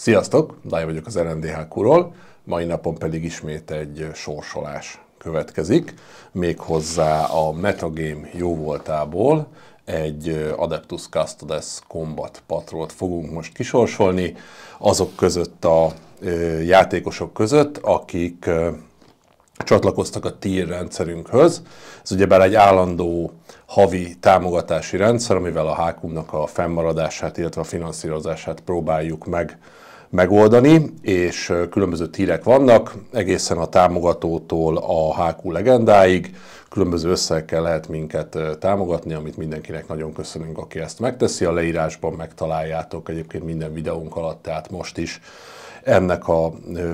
Sziasztok, Dáj vagyok az RNDH ról mai napon pedig ismét egy sorsolás következik, méghozzá a metagame jóvoltából egy Adeptus Custodes Combat Patrolt fogunk most kisorsolni, azok között a játékosok között, akik csatlakoztak a tier rendszerünkhöz. Ez ugyebár egy állandó havi támogatási rendszer, amivel a hákumnak a fennmaradását, illetve a finanszírozását próbáljuk meg megoldani, és különböző tírek vannak, egészen a támogatótól a HQ legendáig, különböző összegekkel lehet minket támogatni, amit mindenkinek nagyon köszönünk, aki ezt megteszi. A leírásban megtaláljátok egyébként minden videónk alatt, tehát most is ennek a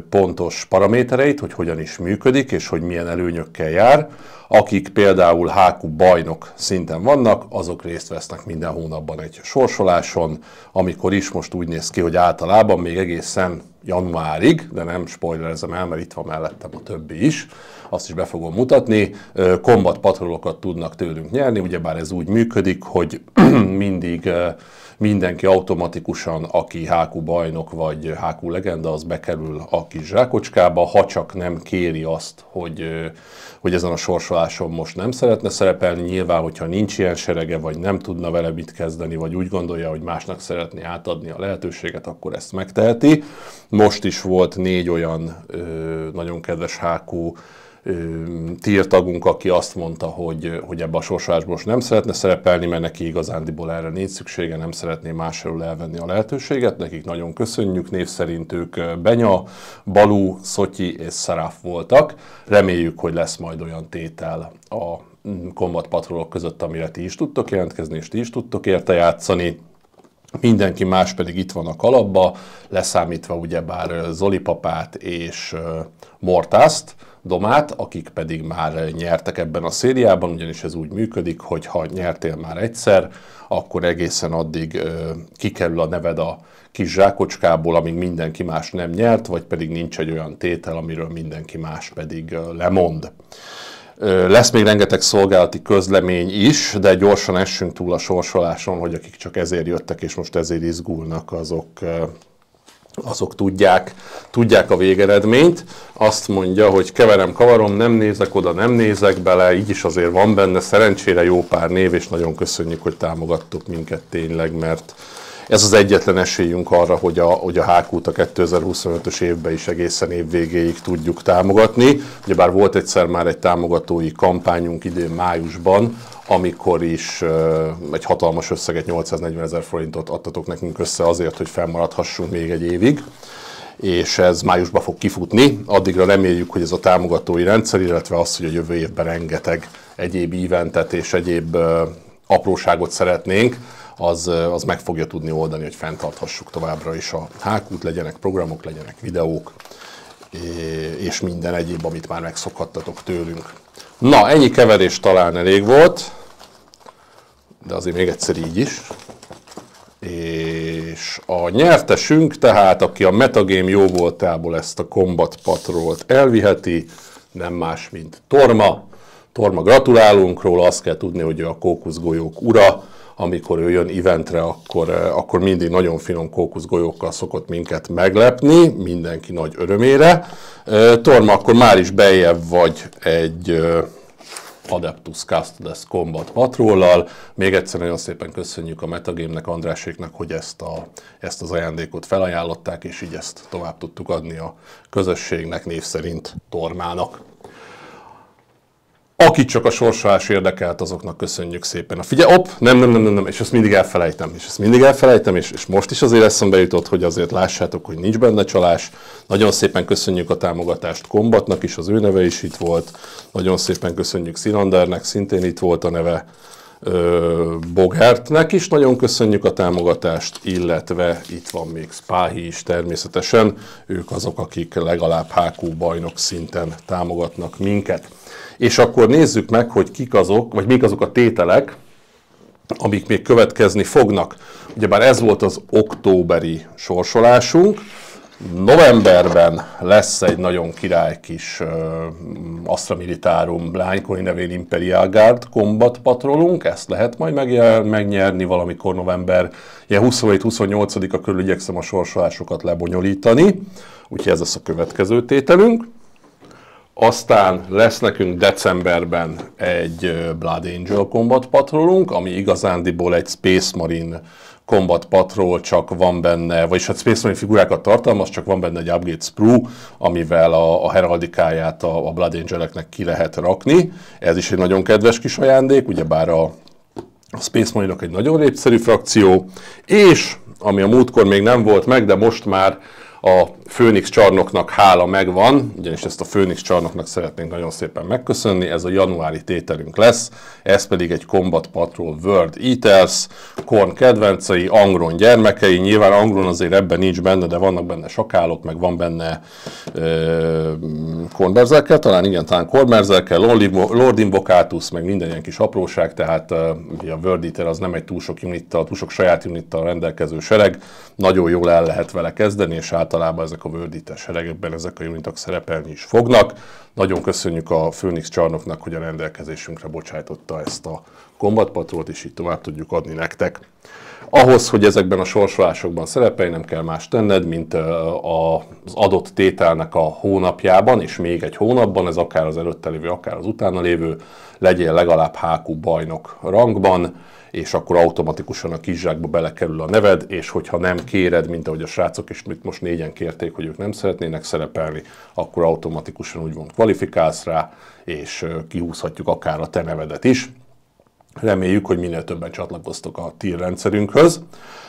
pontos paramétereit, hogy hogyan is működik, és hogy milyen előnyökkel jár. Akik például HQ bajnok szinten vannak, azok részt vesznek minden hónapban egy sorsoláson, amikor is most úgy néz ki, hogy általában még egészen januárig, de nem spoilerezem el, mert itt van mellettem a többi is, azt is be fogom mutatni, kombat patrolokat tudnak tőlünk nyerni, ugyebár ez úgy működik, hogy mindig mindenki automatikusan, aki HQ bajnok vagy HQ legenda, az bekerül a kis zsákocskába, ha csak nem kéri azt, hogy, hogy ezen a sorsoláson most nem szeretne szerepelni. Nyilván, hogyha nincs ilyen serege, vagy nem tudna vele mit kezdeni, vagy úgy gondolja, hogy másnak szeretné átadni a lehetőséget, akkor ezt megteheti. Most is volt négy olyan ö, nagyon kedves HQ tiltagunk, aki azt mondta, hogy, hogy ebbe a sorsolásból nem szeretne szerepelni, mert neki igazándiból erre nincs szüksége, nem szeretné másról elvenni a lehetőséget. Nekik nagyon köszönjük, név szerint ők Benya, Balú, Szotyi és Szaraf voltak. Reméljük, hogy lesz majd olyan tétel a mm, kombat patrolok között, amire ti is tudtok jelentkezni, és ti is tudtok érte játszani mindenki más pedig itt van a kalapba, leszámítva ugyebár Zoli papát és Mortást, domát, akik pedig már nyertek ebben a szériában, ugyanis ez úgy működik, hogy ha nyertél már egyszer, akkor egészen addig kikerül a neved a kis zsákocskából, amíg mindenki más nem nyert, vagy pedig nincs egy olyan tétel, amiről mindenki más pedig lemond. Lesz még rengeteg szolgálati közlemény is, de gyorsan essünk túl a sorsoláson, hogy akik csak ezért jöttek és most ezért izgulnak, azok azok tudják, tudják a végeredményt. Azt mondja, hogy keverem, kavarom, nem nézek oda, nem nézek bele, így is azért van benne szerencsére jó pár név, és nagyon köszönjük, hogy támogattok minket tényleg, mert ez az egyetlen esélyünk arra, hogy a, hogy a HQ-t a 2025-ös évben is egészen év végéig tudjuk támogatni. Ugyebár volt egyszer már egy támogatói kampányunk idén májusban, amikor is egy hatalmas összeget, 840 ezer forintot adtatok nekünk össze azért, hogy felmaradhassunk még egy évig és ez májusban fog kifutni. Addigra reméljük, hogy ez a támogatói rendszer, illetve az, hogy a jövő évben rengeteg egyéb eventet és egyéb apróságot szeretnénk, az, az meg fogja tudni oldani, hogy fenntarthassuk továbbra is a hákút, legyenek programok, legyenek videók, és minden egyéb, amit már megszokhattatok tőlünk. Na, ennyi keverés talán elég volt, de azért még egyszer így is. És a nyertesünk, tehát aki a metagame jó voltából ezt a Combat Patrolt elviheti, nem más, mint Torma. Torma, gratulálunk róla, azt kell tudni, hogy ő a kókuszgolyók ura, amikor ő jön eventre, akkor, eh, akkor mindig nagyon finom kókuszgolyókkal szokott minket meglepni, mindenki nagy örömére. Eh, Torma, akkor már is bejebb vagy egy eh, Adeptus Custodes Combat Patrollal. Még egyszer nagyon szépen köszönjük a Metagame-nek, Andráséknak, hogy ezt, a, ezt az ajándékot felajánlották, és így ezt tovább tudtuk adni a közösségnek, név szerint Tormának akit csak a sorsolás érdekelt, azoknak köszönjük szépen. A figyel, op, nem, nem, nem, nem, nem, és ezt mindig elfelejtem, és ezt mindig elfelejtem, és, és most is azért eszembe jutott, hogy azért lássátok, hogy nincs benne csalás. Nagyon szépen köszönjük a támogatást Kombatnak is, az ő neve is itt volt. Nagyon szépen köszönjük Szilandernek, szintén itt volt a neve. Bogertnek is nagyon köszönjük a támogatást, illetve itt van még Spáhi is természetesen, ők azok, akik legalább HQ bajnok szinten támogatnak minket. És akkor nézzük meg, hogy kik azok, vagy mik azok a tételek, amik még következni fognak. Ugyebár ez volt az októberi sorsolásunk. Novemberben lesz egy nagyon király kis uh, Astra Militarum lánykori nevén Imperial Guard kombat patrolunk, ezt lehet majd meg, megnyerni valamikor november, ilyen 27-28-a körül igyekszem a sorsolásokat lebonyolítani, úgyhogy ez lesz a következő tételünk. Aztán lesz nekünk decemberben egy Blood Angel Combat Patrolunk, ami igazándiból egy Space Marine Combat Patrol, csak van benne, vagyis hát Space Marine figurákat tartalmaz, csak van benne egy Upgrade Sprue, amivel a, a heraldikáját a, a Blood Angeleknek ki lehet rakni. Ez is egy nagyon kedves kis ajándék, ugyebár a, a Space Marine-ok egy nagyon népszerű frakció, és ami a múltkor még nem volt meg, de most már a Főnix csarnoknak hála megvan, ugyanis ezt a Főnix csarnoknak szeretnénk nagyon szépen megköszönni, ez a januári tételünk lesz, ez pedig egy Combat Patrol World Eaters, Korn kedvencei, Angron gyermekei, nyilván Angron azért ebben nincs benne, de vannak benne sakálok, meg van benne kornberzerkel, talán igen, talán kornberzerkel, Lord Invocatus, meg minden ilyen kis apróság, tehát ugye a World Eater az nem egy túl sok unittal, túl sok saját unittal rendelkező sereg, nagyon jól el lehet vele kezdeni, és hát általában ezek a vördítes seregekben, ezek a unitok szerepelni is fognak. Nagyon köszönjük a Főnix csarnoknak, hogy a rendelkezésünkre bocsájtotta ezt a kombatpatrót, és így tovább tudjuk adni nektek. Ahhoz, hogy ezekben a sorsolásokban szerepelj, nem kell más tenned, mint az adott tételnek a hónapjában, és még egy hónapban, ez akár az előtte lévő, akár az utána lévő, legyél legalább HQ bajnok rangban, és akkor automatikusan a kiszsákba belekerül a neved, és hogyha nem kéred, mint ahogy a srácok is mit most négyen kérték, hogy ők nem szeretnének szerepelni, akkor automatikusan úgymond kvalifikálsz rá, és kihúzhatjuk akár a te nevedet is. Reméljük, hogy minél többen csatlakoztok a TIR rendszerünkhöz.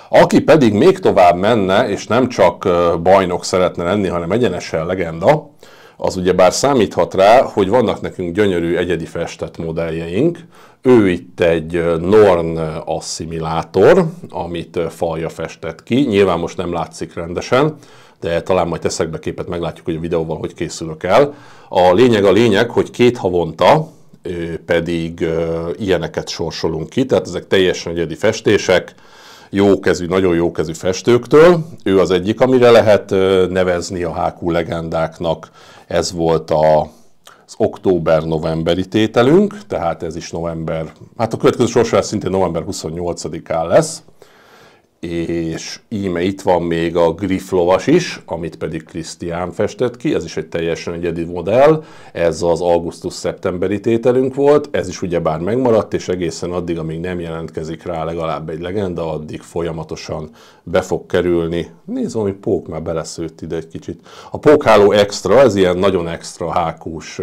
Aki pedig még tovább menne, és nem csak bajnok szeretne lenni, hanem egyenesen legenda, az ugyebár számíthat rá, hogy vannak nekünk gyönyörű egyedi festett modelljeink. Ő itt egy Norn asszimilátor, amit falja festett ki. Nyilván most nem látszik rendesen, de talán majd teszek be képet, meglátjuk, hogy a videóban hogy készülök el. A lényeg a lényeg, hogy két havonta pedig ilyeneket sorsolunk ki, tehát ezek teljesen egyedi festések, jókezű, nagyon jókezű festőktől. Ő az egyik, amire lehet nevezni a HQ legendáknak. Ez volt a, az október-novemberi tételünk, tehát ez is november, hát a következő sorsolás szintén november 28-án lesz és íme itt van még a griff lovas is, amit pedig Krisztián festett ki, ez is egy teljesen egyedi modell, ez az augusztus-szeptemberi tételünk volt, ez is ugyebár megmaradt, és egészen addig, amíg nem jelentkezik rá legalább egy legenda, addig folyamatosan be fog kerülni. Nézd, ami pók már beleszőtt ide egy kicsit. A pókháló extra, ez ilyen nagyon extra hákús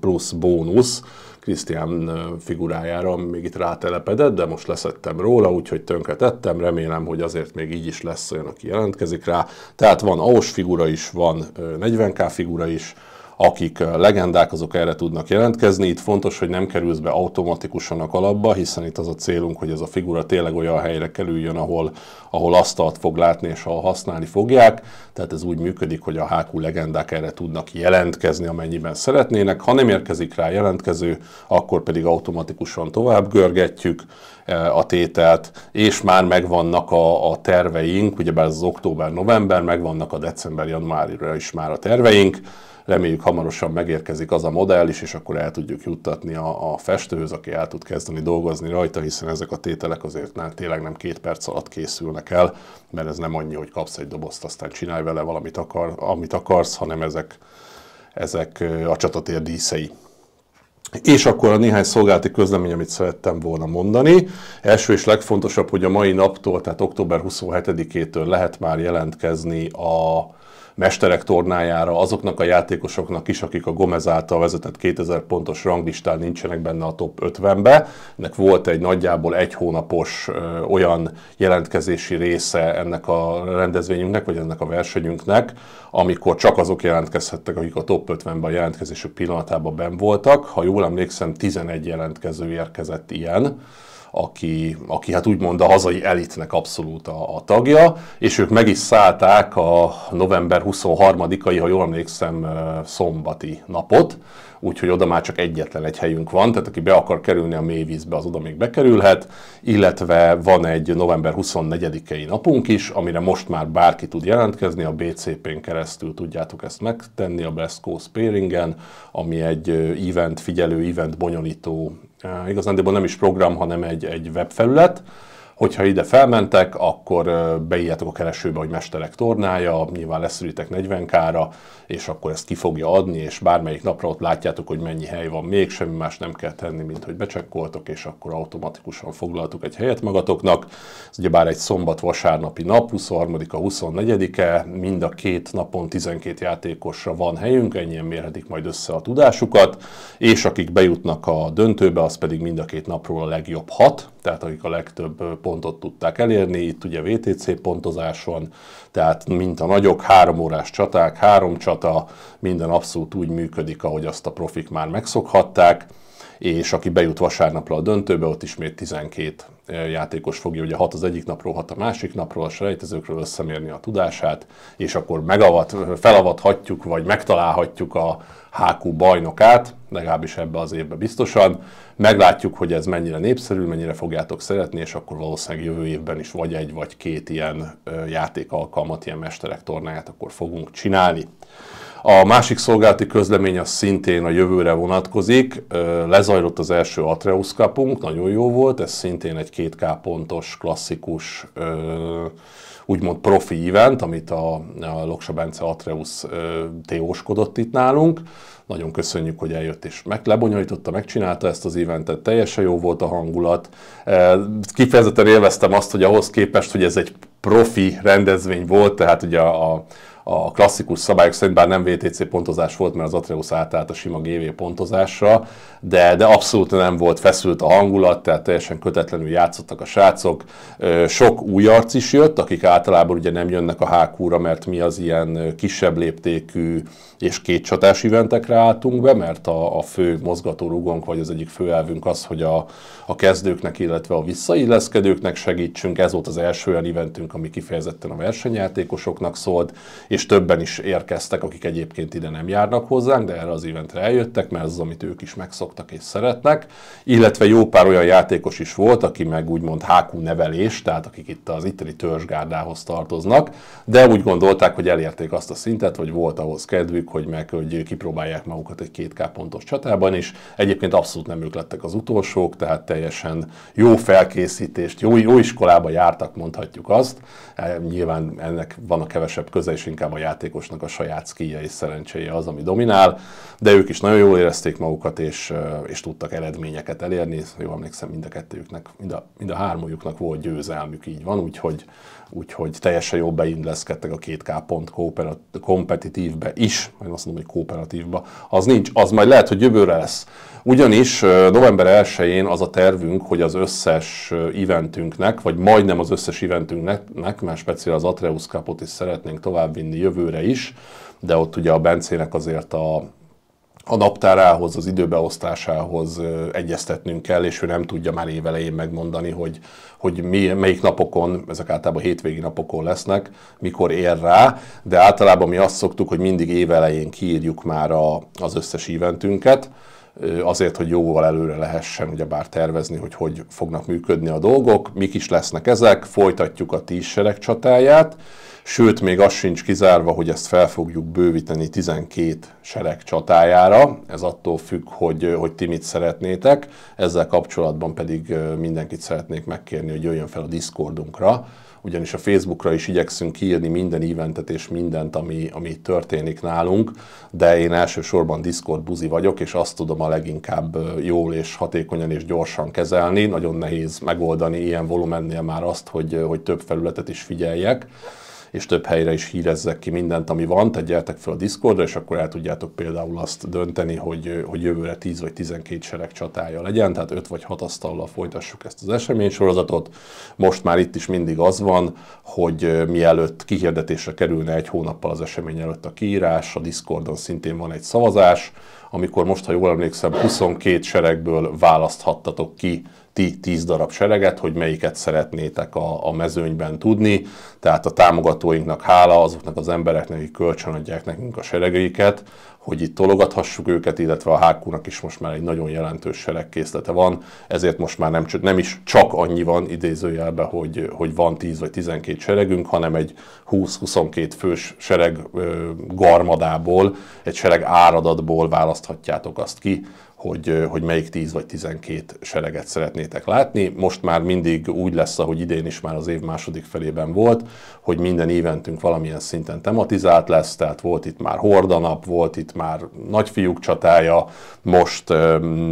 plusz bónusz, Krisztián figurájára még itt rátelepedett, de most leszettem róla, úgyhogy tönkretettem, remélem, hogy azért még így is lesz olyan, aki jelentkezik rá. Tehát van AOS figura is, van 40K figura is, akik legendák, azok erre tudnak jelentkezni. Itt fontos, hogy nem kerülsz be automatikusan a kalapba, hiszen itt az a célunk, hogy ez a figura tényleg olyan helyre kerüljön, ahol, ahol asztalt fog látni és ahol használni fogják. Tehát ez úgy működik, hogy a HQ legendák erre tudnak jelentkezni, amennyiben szeretnének. Ha nem érkezik rá jelentkező, akkor pedig automatikusan tovább görgetjük a tételt, és már megvannak a, a terveink, ugyebár az október-november, megvannak a december-januárira is már a terveink, Reméljük hamarosan megérkezik az a modell is, és akkor el tudjuk juttatni a, a festőhöz, aki el tud kezdeni dolgozni rajta, hiszen ezek a tételek azért nem, tényleg nem két perc alatt készülnek el, mert ez nem annyi, hogy kapsz egy dobozt, aztán csinálj vele valamit akar, amit akarsz, hanem ezek, ezek a csatatér díszei. És akkor a néhány szolgálati közlemény, amit szerettem volna mondani. Első és legfontosabb, hogy a mai naptól, tehát október 27-től lehet már jelentkezni a mesterek tornájára azoknak a játékosoknak is, akik a Gomez által vezetett 2000 pontos ranglistán nincsenek benne a top 50-be. Ennek volt egy nagyjából egy hónapos olyan jelentkezési része ennek a rendezvényünknek, vagy ennek a versenyünknek, amikor csak azok jelentkezhettek, akik a top 50-ben a jelentkezésük pillanatában ben voltak. Ha jól emlékszem, 11 jelentkező érkezett ilyen aki, aki hát úgymond a hazai elitnek abszolút a, a tagja, és ők meg is szállták a november 23-ai, ha jól emlékszem, szombati napot, úgyhogy oda már csak egyetlen egy helyünk van, tehát aki be akar kerülni a mélyvízbe, az oda még bekerülhet, illetve van egy november 24-i napunk is, amire most már bárki tud jelentkezni, a BCP-n keresztül tudjátok ezt megtenni, a Best Coast Pairingen, ami egy event figyelő, event bonyolító igazándiból nem is program, hanem egy, egy webfelület, Hogyha ide felmentek, akkor beírjátok a keresőbe, hogy mesterek tornája, nyilván leszűritek 40k-ra, és akkor ezt ki fogja adni, és bármelyik napra ott látjátok, hogy mennyi hely van még, semmi más nem kell tenni, mint hogy becsekkoltok, és akkor automatikusan foglaltuk egy helyet magatoknak. Ez ugyebár egy szombat-vasárnapi nap, 23-a, 24-e, mind a két napon 12 játékosra van helyünk, ennyien mérhetik majd össze a tudásukat, és akik bejutnak a döntőbe, az pedig mind a két napról a legjobb hat, tehát akik a legtöbb pontot tudták elérni, itt ugye VTC pontozáson, tehát mint a nagyok, három órás csaták, három csata, minden abszolút úgy működik, ahogy azt a profik már megszokhatták és aki bejut vasárnapra a döntőbe, ott ismét 12 eh, játékos fogja ugye 6 az egyik napról, 6 a másik napról, a selejtezőkről összemérni a tudását, és akkor megavat, felavathatjuk, vagy megtalálhatjuk a HQ bajnokát, legalábbis ebbe az évbe biztosan. Meglátjuk, hogy ez mennyire népszerű, mennyire fogjátok szeretni, és akkor valószínűleg jövő évben is vagy egy, vagy két ilyen eh, játékalkalmat, ilyen mesterek tornáját akkor fogunk csinálni. A másik szolgálati közlemény az szintén a jövőre vonatkozik. Lezajlott az első Atreus kapunk, nagyon jó volt, ez szintén egy 2K pontos, klasszikus, úgymond profi event, amit a, a Loksa Bence Atreus téóskodott itt nálunk. Nagyon köszönjük, hogy eljött és meg, lebonyolította, megcsinálta ezt az eventet, teljesen jó volt a hangulat. Kifejezetten élveztem azt, hogy ahhoz képest, hogy ez egy profi rendezvény volt, tehát ugye a, a a klasszikus szabályok szerint, bár nem VTC pontozás volt, mert az Atreus átállt a sima GV pontozásra, de, de abszolút nem volt feszült a hangulat, tehát teljesen kötetlenül játszottak a srácok. Sok új arc is jött, akik általában ugye nem jönnek a HQ-ra, mert mi az ilyen kisebb léptékű és két csatás eventekre álltunk be, mert a, a fő mozgatórugónk, vagy az egyik fő elvünk az, hogy a, a kezdőknek, illetve a visszailleszkedőknek segítsünk. Ez volt az első olyan eventünk, ami kifejezetten a versenyjátékosoknak szólt, és többen is érkeztek, akik egyébként ide nem járnak hozzánk, de erre az eventre eljöttek, mert az, amit ők is megszoktak és szeretnek, illetve jó pár olyan játékos is volt, aki meg úgymond HQ nevelés, tehát akik itt az itteni törzsgárdához tartoznak, de úgy gondolták, hogy elérték azt a szintet, hogy volt ahhoz kedvük, hogy meg hogy kipróbálják magukat egy 2K pontos csatában is. Egyébként abszolút nem ők lettek az utolsók, tehát teljesen jó felkészítést, jó, jó iskolába jártak, mondhatjuk azt. Eh, nyilván ennek van a kevesebb köze, és inkább a játékosnak a saját skija és szerencséje az, ami dominál, de ők is nagyon jól érezték magukat, és, eh, és tudtak eredményeket elérni. Jól emlékszem, mind a kettőjüknek, mind a, mind a hármójuknak volt győzelmük, így van, úgyhogy, úgyhogy teljesen jobb beindleszkedtek a 2 pont kompetitívbe is, majd azt mondom, hogy kooperatívba, az nincs, az majd lehet, hogy jövőre lesz ugyanis november 1-én az a tervünk, hogy az összes eventünknek, vagy majdnem az összes eventünknek, mert speciál az Atreus Cupot is szeretnénk továbbvinni jövőre is, de ott ugye a Bencének azért a, a naptárához, az időbeosztásához egyeztetnünk kell, és ő nem tudja már évelején megmondani, hogy, hogy mi, melyik napokon, ezek általában hétvégi napokon lesznek, mikor ér rá, de általában mi azt szoktuk, hogy mindig évelején kiírjuk már a, az összes éventünket azért, hogy jóval előre lehessen ugyebár tervezni, hogy hogy fognak működni a dolgok, mik is lesznek ezek, folytatjuk a tízsereg csatáját, sőt még az sincs kizárva, hogy ezt fel fogjuk bővíteni 12 sereg csatájára, ez attól függ, hogy, hogy ti mit szeretnétek, ezzel kapcsolatban pedig mindenkit szeretnék megkérni, hogy jöjjön fel a Discordunkra, ugyanis a Facebookra is igyekszünk kiírni minden eventet és mindent, ami, ami történik nálunk, de én elsősorban Discord buzi vagyok, és azt tudom a leginkább jól és hatékonyan és gyorsan kezelni. Nagyon nehéz megoldani ilyen volumennél már azt, hogy, hogy több felületet is figyeljek és több helyre is hírezzek ki mindent, ami van, tegyetek fel a Discordra, és akkor el tudjátok például azt dönteni, hogy, hogy jövőre 10 vagy 12 sereg csatája legyen, tehát 5 vagy 6 asztallal folytassuk ezt az eseménysorozatot. Most már itt is mindig az van, hogy mielőtt kihirdetésre kerülne egy hónappal az esemény előtt a kiírás, a Discordon szintén van egy szavazás, amikor most, ha jól emlékszem, 22 seregből választhattatok ki ti 10 darab sereget, hogy melyiket szeretnétek a, a mezőnyben tudni. Tehát a támogatóinknak hála azoknak az embereknek, akik kölcsönadják nekünk a seregeiket, hogy itt tologathassuk őket, illetve a hq is most már egy nagyon jelentős seregkészlete van, ezért most már nem, nem is csak annyi van idézőjelbe, hogy, hogy van 10 vagy 12 seregünk, hanem egy 20-22 fős sereg ö, garmadából, egy sereg áradatból választhatjátok azt ki, hogy, hogy melyik 10 vagy 12 sereget szeretnétek látni. Most már mindig úgy lesz, ahogy idén is már az év második felében volt, hogy minden éventünk valamilyen szinten tematizált lesz, tehát volt itt már hordanap, volt itt már nagyfiúk csatája, most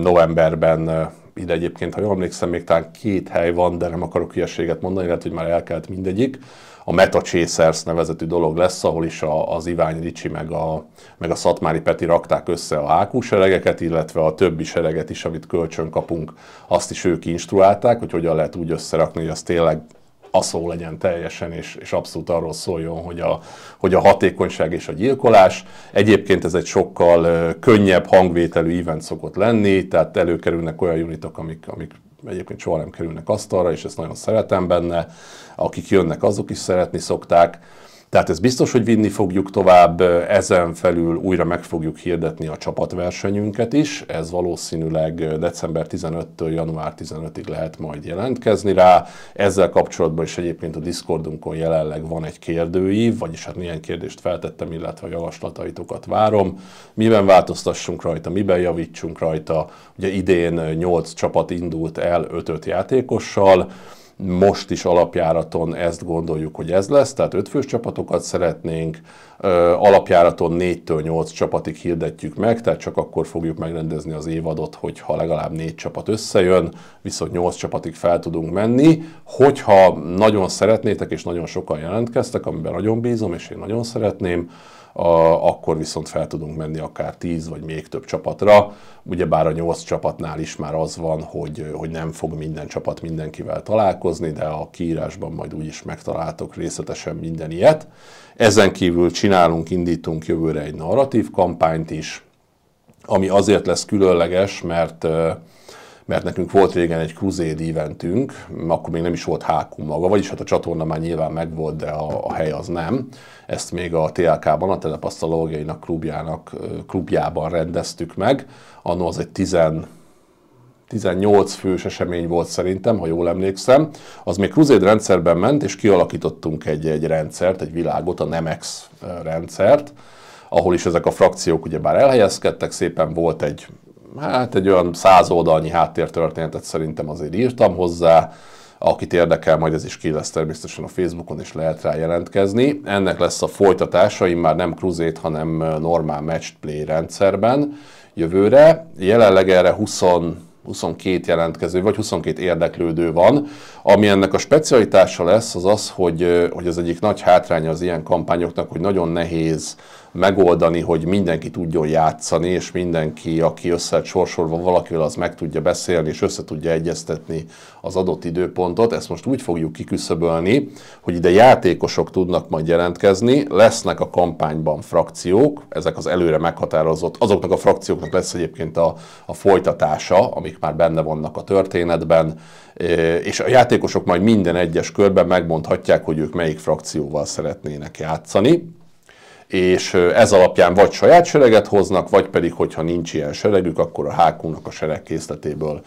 novemberben ide egyébként, ha jól emlékszem, még talán két hely van, de nem akarok hülyeséget mondani, lehet, hogy már elkelt mindegyik a Meta Chasers nevezetű dolog lesz, ahol is a, az Ivány Ricsi meg a, meg a Szatmári Peti rakták össze a HQ seregeket, illetve a többi sereget is, amit kölcsön kapunk, azt is ők instruálták, hogy hogyan lehet úgy összerakni, hogy az tényleg szó legyen teljesen, és, és abszolút arról szóljon, hogy a, hogy a hatékonyság és a gyilkolás. Egyébként ez egy sokkal könnyebb hangvételű event szokott lenni, tehát előkerülnek olyan unitok, amik, amik egyébként soha nem kerülnek asztalra, és ezt nagyon szeretem benne. Akik jönnek, azok is szeretni szokták. Tehát ez biztos, hogy vinni fogjuk tovább, ezen felül újra meg fogjuk hirdetni a csapatversenyünket is, ez valószínűleg december 15-től január 15-ig lehet majd jelentkezni rá. Ezzel kapcsolatban is egyébként a Discordunkon jelenleg van egy kérdőív, vagyis hát milyen kérdést feltettem, illetve a javaslataitokat várom. Miben változtassunk rajta, miben javítsunk rajta? Ugye idén 8 csapat indult el 5-5 játékossal, most is alapjáraton ezt gondoljuk, hogy ez lesz, tehát ötfős csapatokat szeretnénk, alapjáraton 4-től 8 csapatig hirdetjük meg, tehát csak akkor fogjuk megrendezni az évadot, hogyha legalább 4 csapat összejön, viszont 8 csapatig fel tudunk menni. Hogyha nagyon szeretnétek, és nagyon sokan jelentkeztek, amiben nagyon bízom, és én nagyon szeretném, a, akkor viszont fel tudunk menni akár 10 vagy még több csapatra. Ugyebár a 8 csapatnál is már az van, hogy, hogy nem fog minden csapat mindenkivel találkozni, de a kiírásban majd úgyis megtaláltok részletesen minden ilyet. Ezen kívül csinálunk, indítunk jövőre egy narratív kampányt is, ami azért lesz különleges, mert mert nekünk volt régen egy Crusade eventünk, akkor még nem is volt hákum maga, vagyis hát a csatorna már nyilván megvolt, de a, a hely az nem. Ezt még a TLK-ban, a Telepasztalógiainak klubjának, klubjában rendeztük meg. Annó az egy 10 18 fős esemény volt szerintem, ha jól emlékszem, az még Crusade rendszerben ment, és kialakítottunk egy, egy rendszert, egy világot, a Nemex rendszert, ahol is ezek a frakciók ugyebár elhelyezkedtek, szépen volt egy hát egy olyan száz oldalnyi háttértörténetet szerintem azért írtam hozzá, akit érdekel, majd ez is ki lesz természetesen a Facebookon, és lehet rá jelentkezni. Ennek lesz a folytatása, már nem Cruzét, hanem normál match play rendszerben jövőre. Jelenleg erre 20 22 jelentkező, vagy 22 érdeklődő van. Ami ennek a specialitása lesz, az az, hogy, hogy az egyik nagy hátránya az ilyen kampányoknak, hogy nagyon nehéz megoldani, hogy mindenki tudjon játszani, és mindenki, aki össze sorsolva valakivel, az meg tudja beszélni, és össze tudja egyeztetni az adott időpontot. Ezt most úgy fogjuk kiküszöbölni, hogy ide játékosok tudnak majd jelentkezni, lesznek a kampányban frakciók, ezek az előre meghatározott, azoknak a frakcióknak lesz egyébként a, a folytatása, amik akik már benne vannak a történetben, e, és a játékosok majd minden egyes körben megmondhatják, hogy ők melyik frakcióval szeretnének játszani és ez alapján vagy saját sereget hoznak, vagy pedig, hogyha nincs ilyen seregük, akkor a hákunknak a a seregkészletéből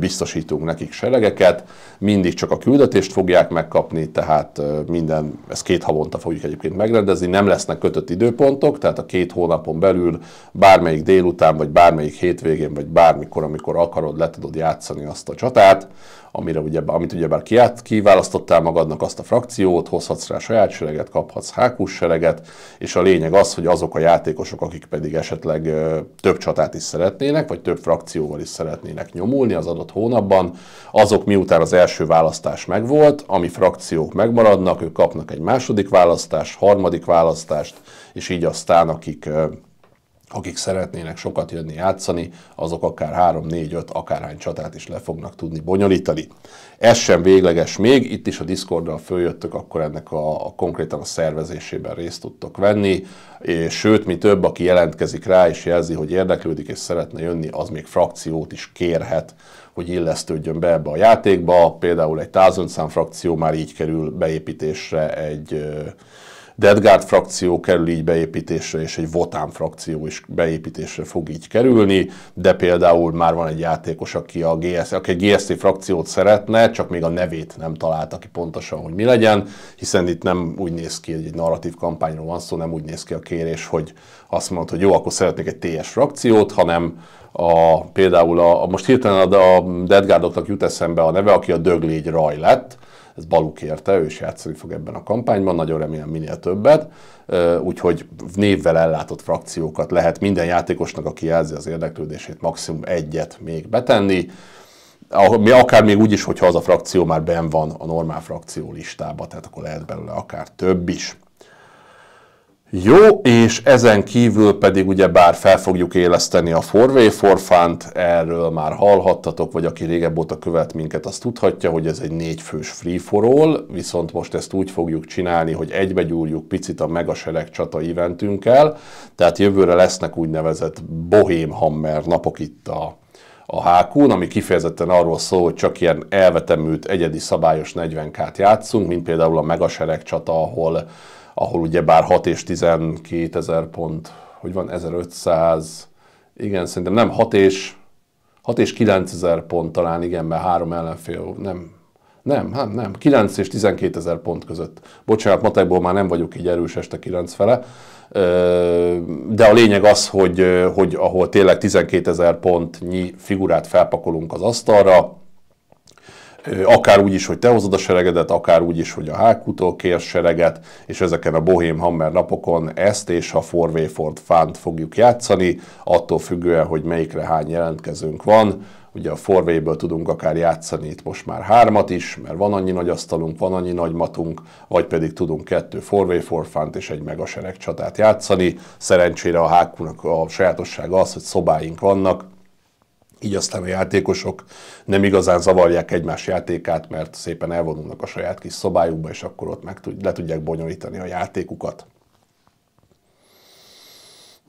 biztosítunk nekik seregeket. Mindig csak a küldetést fogják megkapni, tehát minden, ez két havonta fogjuk egyébként megrendezni, nem lesznek kötött időpontok, tehát a két hónapon belül bármelyik délután, vagy bármelyik hétvégén, vagy bármikor, amikor akarod, le tudod játszani azt a csatát, amire ugye, amit ugye kiát, kiválasztottál magadnak azt a frakciót, hozhatsz rá saját sereget, kaphatsz hákus sereget, és a lényeg az, hogy azok a játékosok, akik pedig esetleg több csatát is szeretnének, vagy több frakcióval is szeretnének nyomulni az adott hónapban, azok miután az első választás megvolt, ami frakciók megmaradnak, ők kapnak egy második választást, harmadik választást, és így aztán akik akik szeretnének sokat jönni játszani, azok akár 3-4-5 akárhány csatát is le fognak tudni bonyolítani. Ez sem végleges még, itt is a Discorddal följöttök, akkor ennek a, a konkrétan a szervezésében részt tudtok venni, és sőt, mi több, aki jelentkezik rá és jelzi, hogy érdeklődik és szeretne jönni, az még frakciót is kérhet, hogy illesztődjön be ebbe a játékba. Például egy szám frakció már így kerül beépítésre egy Deadguard frakció kerül így beépítésre, és egy Votán frakció is beépítésre fog így kerülni, de például már van egy játékos, aki a GST, aki egy GST frakciót szeretne, csak még a nevét nem találta ki pontosan, hogy mi legyen, hiszen itt nem úgy néz ki, hogy egy narratív kampányról van szó, nem úgy néz ki a kérés, hogy azt mondod, hogy jó, akkor szeretnék egy TS frakciót, hanem a, például a, most hirtelen a, a Deadguardoknak jut eszembe a neve, aki a Döglégy Raj lett, ez baluk érte, ő is játszani fog ebben a kampányban, nagyon remélem minél többet, úgyhogy névvel ellátott frakciókat lehet minden játékosnak, aki jelzi az érdeklődését, maximum egyet még betenni, mi akár még úgy is, hogyha az a frakció már ben van a normál frakció listába, tehát akkor lehet belőle akár több is. Jó, és ezen kívül pedig ugye bár fel fogjuk éleszteni a Forway forfánt, erről már hallhattatok, vagy aki régebb óta követ minket, azt tudhatja, hogy ez egy négyfős free for all, viszont most ezt úgy fogjuk csinálni, hogy egybegyúrjuk picit a megasereg csata eventünkkel, tehát jövőre lesznek úgynevezett bohém hammer napok itt a a hq ami kifejezetten arról szól, hogy csak ilyen elvetemült, egyedi szabályos 40k-t játszunk, mint például a megasereg csata, ahol ahol ugye bár 6 és 12 ezer pont, hogy van 1500, igen, szerintem nem 6 és, 6 és 9 ezer pont talán, igen, mert három ellenfél, nem, nem, nem, nem, 9 és 12 ezer pont között. Bocsánat, matekból már nem vagyok így erős este 9 fele, de a lényeg az, hogy, hogy ahol tényleg 12 ezer pontnyi figurát felpakolunk az asztalra, akár úgy is, hogy te hozod a seregedet, akár úgy is, hogy a hákutól kér sereget, és ezeken a Bohém Hammer napokon ezt és a Forvé Ford Fánt fogjuk játszani, attól függően, hogy melyikre hány jelentkezőnk van, Ugye a forvéből tudunk akár játszani itt most már hármat is, mert van annyi nagy asztalunk, van annyi nagy matunk, vagy pedig tudunk kettő forvé forfánt és egy megasereg csatát játszani. Szerencsére a hákunak a sajátossága az, hogy szobáink vannak, így aztán a játékosok nem igazán zavarják egymás játékát, mert szépen elvonulnak a saját kis szobájukba, és akkor ott meg le tudják bonyolítani a játékukat.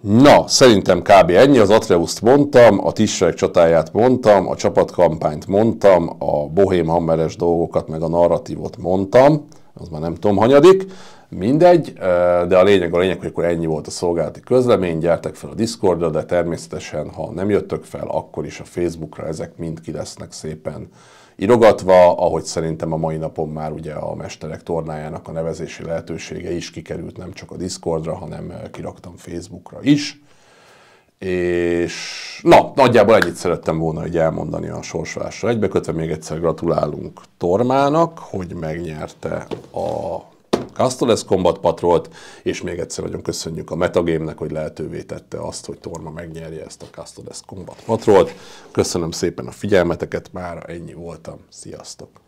Na, szerintem kb. ennyi, az Atreuszt mondtam, a Tisserek csatáját mondtam, a csapatkampányt mondtam, a bohém hammeres dolgokat, meg a narratívot mondtam, az már nem tudom hanyadik. Mindegy, de a lényeg a lényeg, hogy akkor ennyi volt a szolgálati közlemény, gyertek fel a Discordra, de természetesen, ha nem jöttök fel, akkor is a Facebookra ezek mind ki lesznek szépen irogatva, ahogy szerintem a mai napon már ugye a mesterek tornájának a nevezési lehetősége is kikerült nem csak a Discordra, hanem kiraktam Facebookra is. És na, nagyjából ennyit szerettem volna hogy elmondani a sorsolásra. Egybekötve még egyszer gratulálunk Tormának, hogy megnyerte a Castles Combat Patrolt, és még egyszer nagyon köszönjük a Metagame-nek, hogy lehetővé tette azt, hogy Torma megnyerje ezt a Castles Combat Patrolt. Köszönöm szépen a figyelmeteket, már ennyi voltam. Sziasztok!